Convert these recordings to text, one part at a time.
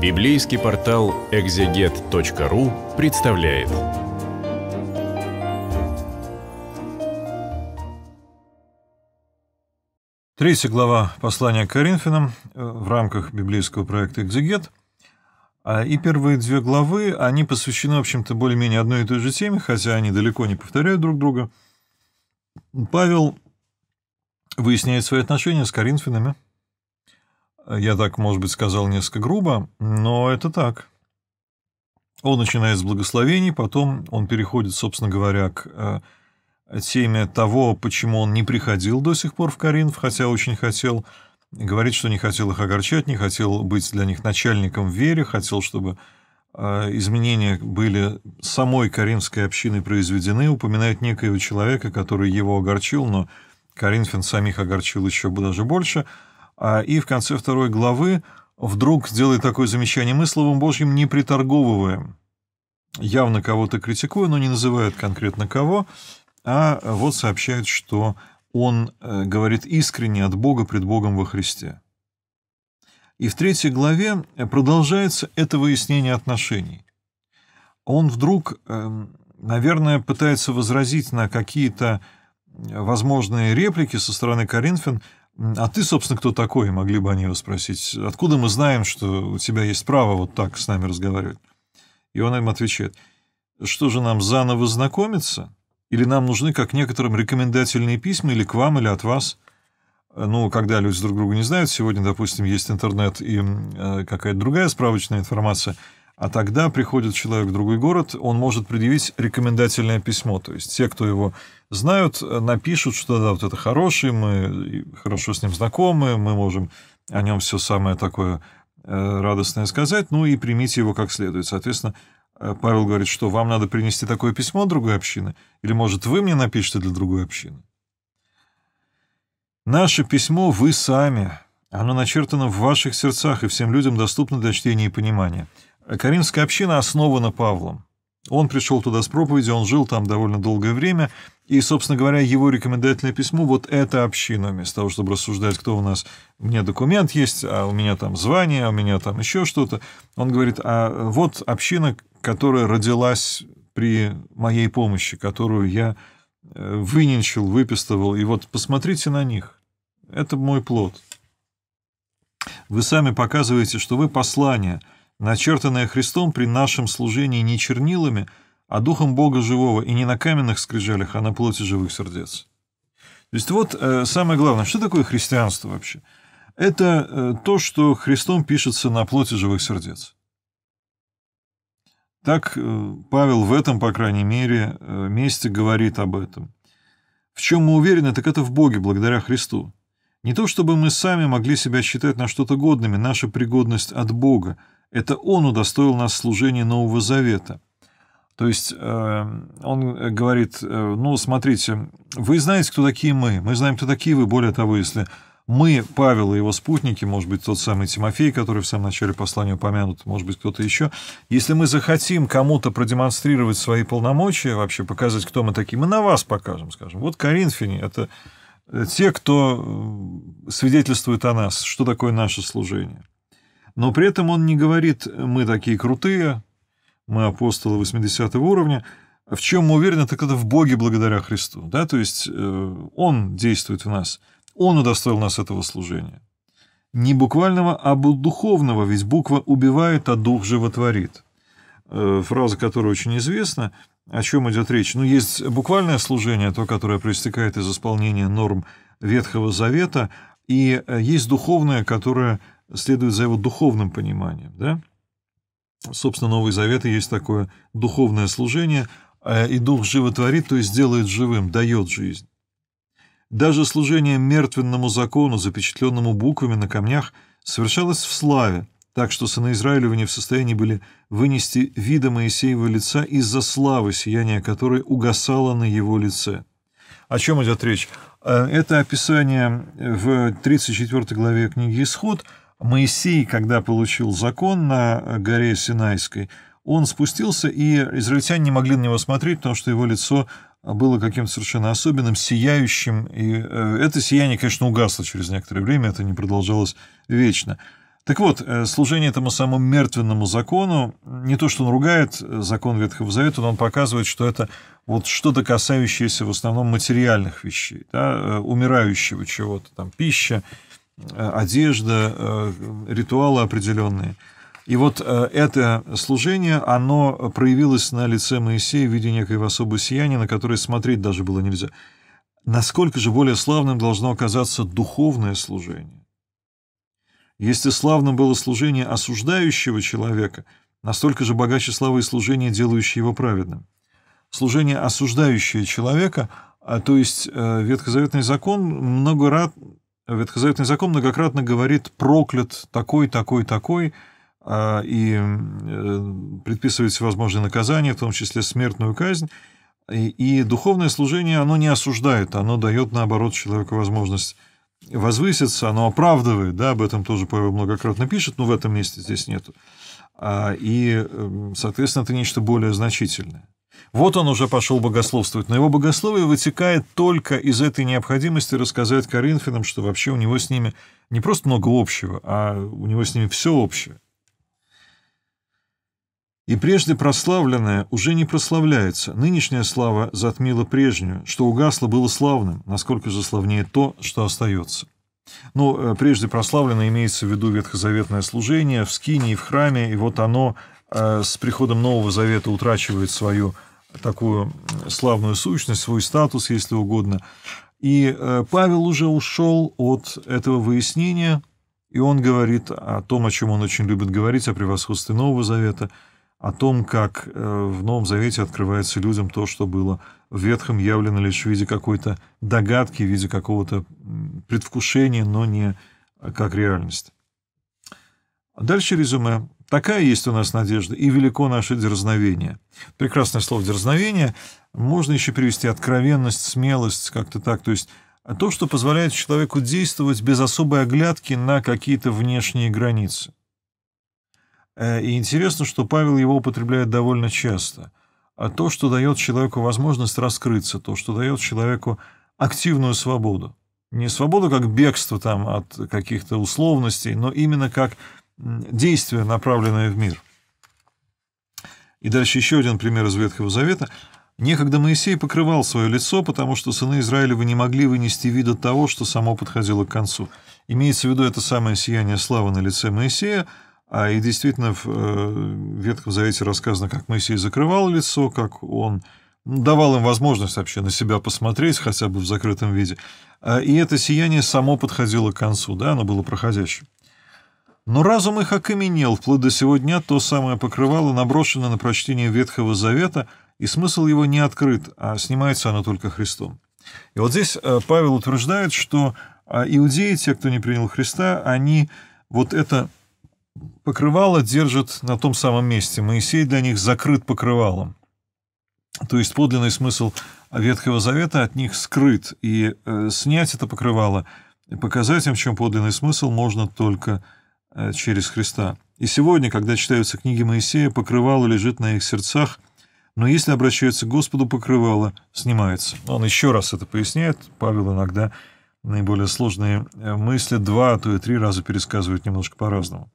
Библейский портал экзегет.ру представляет. Третья глава послания к Коринфянам э, в рамках библейского проекта «Экзегет». А, и первые две главы, они посвящены, в общем-то, более-менее одной и той же теме, хотя они далеко не повторяют друг друга. Павел выясняет свои отношения с коринфянами – я так, может быть, сказал несколько грубо, но это так. Он начинает с благословений, потом он переходит, собственно говоря, к э, теме того, почему он не приходил до сих пор в Каринф, хотя очень хотел. Говорит, что не хотел их огорчать, не хотел быть для них начальником в вере, хотел, чтобы э, изменения были самой каринской общиной произведены, упоминает некоего человека, который его огорчил, но Коринфян самих огорчил еще бы даже больше – а, и в конце второй главы вдруг сделает такое замечание. Мы, Словом Божьим, не приторговываем. Явно кого-то критикуя, но не называют конкретно кого. А вот сообщает, что он э, говорит искренне от Бога пред Богом во Христе. И в третьей главе э, продолжается это выяснение отношений. Он вдруг, эм, наверное, пытается возразить на какие-то э, возможные реплики со стороны Коринфян – а ты, собственно, кто такой? Могли бы они его спросить. Откуда мы знаем, что у тебя есть право вот так с нами разговаривать? И он им отвечает. Что же нам заново знакомиться? Или нам нужны, как некоторым, рекомендательные письма или к вам, или от вас? Ну, когда люди друг друга не знают, сегодня, допустим, есть интернет и э, какая-то другая справочная информация, а тогда приходит человек в другой город, он может предъявить рекомендательное письмо. То есть те, кто его знают, э, напишут, что да, вот это хороший, мы хорошо с ним знакомы, мы можем о нем все самое такое э, радостное сказать, ну и примите его как следует. Соответственно, э, Павел говорит, что вам надо принести такое письмо другой общины, или, может, вы мне напишите для другой общины. Наше письмо вы сами. Оно начертано в ваших сердцах и всем людям доступно для чтения и понимания. Каримская община основана Павлом. Он пришел туда с проповеди, он жил там довольно долгое время, и, собственно говоря, его рекомендательное письмо – вот эта община, вместо того, чтобы рассуждать, кто у нас, у меня документ есть, а у меня там звание, а у меня там еще что-то. Он говорит, а вот община, которая родилась при моей помощи, которую я э, выненчил, выпистывал, и вот посмотрите на них. Это мой плод. Вы сами показываете, что вы послание, начертанное Христом при нашем служении не чернилами – а духом Бога живого, и не на каменных скрижалях, а на плоти живых сердец. То есть вот э, самое главное, что такое христианство вообще? Это э, то, что Христом пишется на плоти живых сердец. Так э, Павел в этом, по крайней мере, э, месте говорит об этом. В чем мы уверены, так это в Боге, благодаря Христу. Не то, чтобы мы сами могли себя считать на что-то годными, наша пригодность от Бога. Это Он удостоил нас служения Нового Завета – то есть э, он э, говорит, э, ну, смотрите, вы знаете, кто такие мы, мы знаем, кто такие вы, более того, если мы, Павел и его спутники, может быть, тот самый Тимофей, который в самом начале послания упомянут, может быть, кто-то еще, если мы захотим кому-то продемонстрировать свои полномочия, вообще показать, кто мы такие, мы на вас покажем, скажем. Вот коринфяне — это те, кто свидетельствует о нас, что такое наше служение. Но при этом он не говорит, мы такие крутые, мы апостолы 80 уровня, в чем мы уверены, так это в Боге благодаря Христу. Да? То есть э, Он действует в нас, Он удостоил нас этого служения. Не буквального, а духовного, ведь буква убивает, а дух животворит. Э, фраза, которая очень известна, о чем идет речь. Ну, есть буквальное служение, то, которое проистекает из исполнения норм Ветхого Завета, и э, есть духовное, которое следует за его духовным пониманием. Да? собственно, Новый Завет и есть такое духовное служение, а, и Дух животворит, то есть делает живым, дает жизнь. Даже служение мертвенному закону, запечатленному буквами на камнях, совершалось в славе, так что сыны Израилева не в состоянии были вынести вида Моисеева лица из-за славы, сияния, которой угасало на его лице. О чем идет речь? Э, это описание в 34 главе книги «Исход», Моисей, когда получил закон на горе Синайской, он спустился, и израильтяне не могли на него смотреть, потому что его лицо было каким-то совершенно особенным, сияющим. И э, это сияние, конечно, угасло через некоторое время, это не продолжалось вечно. Так вот, э, служение этому самому мертвенному закону, не то, что он ругает э, закон Ветхого Завета, но он показывает, что это вот что-то касающееся в основном материальных вещей, да, умирающего чего-то, там, пища, Э, одежда, э, ритуалы определенные. И вот э, это служение, оно проявилось на лице Моисея в виде некоего особого сияния, на которое смотреть даже было нельзя. Насколько же более славным должно оказаться духовное служение? Если славным было служение осуждающего человека, настолько же богаче славы и служение, делающее его праведным. Служение осуждающее человека, а, то есть ветхозаветный закон много, раз ветхозаветный закон многократно говорит «проклят такой, такой, такой», а, и э, предписывает всевозможные наказания, в том числе смертную казнь. И духовное служение, оно не осуждает, оно дает, наоборот, человеку возможность возвыситься, оно оправдывает, да, об этом тоже Павел многократно пишет, но в этом месте здесь нету. А, и, э, соответственно, это нечто более значительное. Вот он уже пошел богословствовать, но его богословие вытекает только из этой необходимости рассказать Коринфянам, что вообще у него с ними не просто много общего, а у него с ними все общее. И прежде прославленное уже не прославляется. Нынешняя слава затмила прежнюю. Что угасло, было славным. Насколько же славнее то, что остается. Но э, прежде прославленное имеется в виду ветхозаветное служение в скине и в храме, и вот оно э, с приходом Нового Завета утрачивает свою такую славную сущность, свой статус, если угодно. И э, Павел уже ушел от этого выяснения, и он говорит о том, о чем он очень любит говорить, о превосходстве Нового Завета, о том, как э, в Новом Завете открывается людям то, что было в Ветхом явлено лишь в виде какой-то догадки, в виде какого-то предвкушения, но не э, как реальность. Дальше резюме. Такая есть у нас надежда, и велико наше дерзновение. Прекрасное слово «дерзновение». Можно еще перевести «откровенность», «смелость», как-то так. То есть а то, что позволяет человеку действовать без особой оглядки на какие-то внешние границы. Э, и интересно, что Павел его употребляет довольно часто. А то, что дает человеку возможность раскрыться, то, что дает человеку активную свободу. Не свободу как бегство там от каких-то условностей, но именно как действия, направленные в мир. И дальше еще один пример из Ветхого Завета. Некогда Моисей покрывал свое лицо, потому что сыны Израилева не могли вынести вида того, что само подходило к концу. Имеется в виду это самое сияние славы на лице Моисея, а и действительно в э, Ветхом Завете рассказано, как Моисей закрывал лицо, как он давал им возможность вообще на себя посмотреть, хотя бы в закрытом виде. А, и это сияние само подходило к концу, да, оно было проходящим. Но разум их окаменел, вплоть до сего дня то самое покрывало наброшено на прочтение Ветхого Завета, и смысл его не открыт, а снимается оно только Христом. И вот здесь э, Павел утверждает, что а, иудеи, те, кто не принял Христа, они вот это покрывало держат на том самом месте. Моисей для них закрыт покрывалом. То есть подлинный смысл Ветхого Завета от них скрыт, и э, снять это покрывало, показать им, в чем подлинный смысл, можно только Э, через Христа. И сегодня, когда читаются книги Моисея, покрывало лежит на их сердцах, но если обращаются к Господу, покрывало снимается. Он еще раз это поясняет. Павел иногда наиболее сложные э, мысли два, а то и три раза пересказывает немножко по-разному.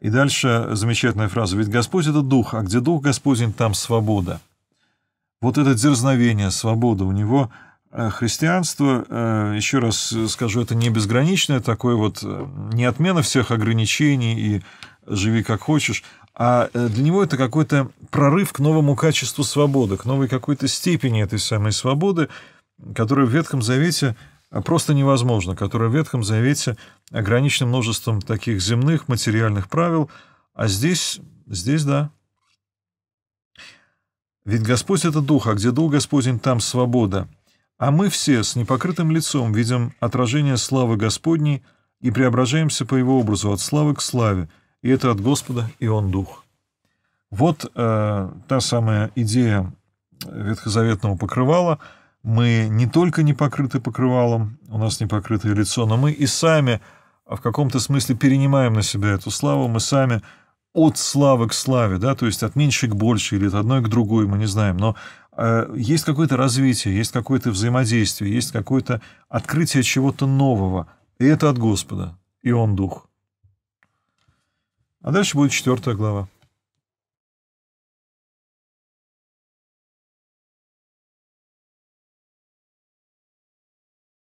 И дальше замечательная фраза. «Ведь Господь — это Дух, а где Дух Господень, там свобода». Вот это дерзновение, свобода у него — Э, христианство, э, еще раз скажу, это не безграничное, такое вот э, не отмена всех ограничений и живи как хочешь, а для него это какой-то прорыв к новому качеству свободы, к новой какой-то степени этой самой свободы, которая в Ветхом Завете просто невозможна, которая в Ветхом Завете ограничена множеством таких земных, материальных правил, а здесь, здесь да. Ведь Господь — это Дух, а где Дух Господень, там свобода — а мы все с непокрытым лицом видим отражение славы Господней и преображаемся по его образу от славы к славе, и это от Господа, и Он Дух. Вот э, та самая идея э, ветхозаветного покрывала. Мы не только не покрыты покрывалом, у нас непокрытое лицо, но мы и сами а в каком-то смысле перенимаем на себя эту славу, мы сами от славы к славе, да, то есть от меньшей к большей или от одной к другой, мы не знаем, но Э, есть какое-то развитие, есть какое-то взаимодействие, есть какое-то открытие чего-то нового. И это от Господа, и Он Дух. А дальше будет четвертая глава.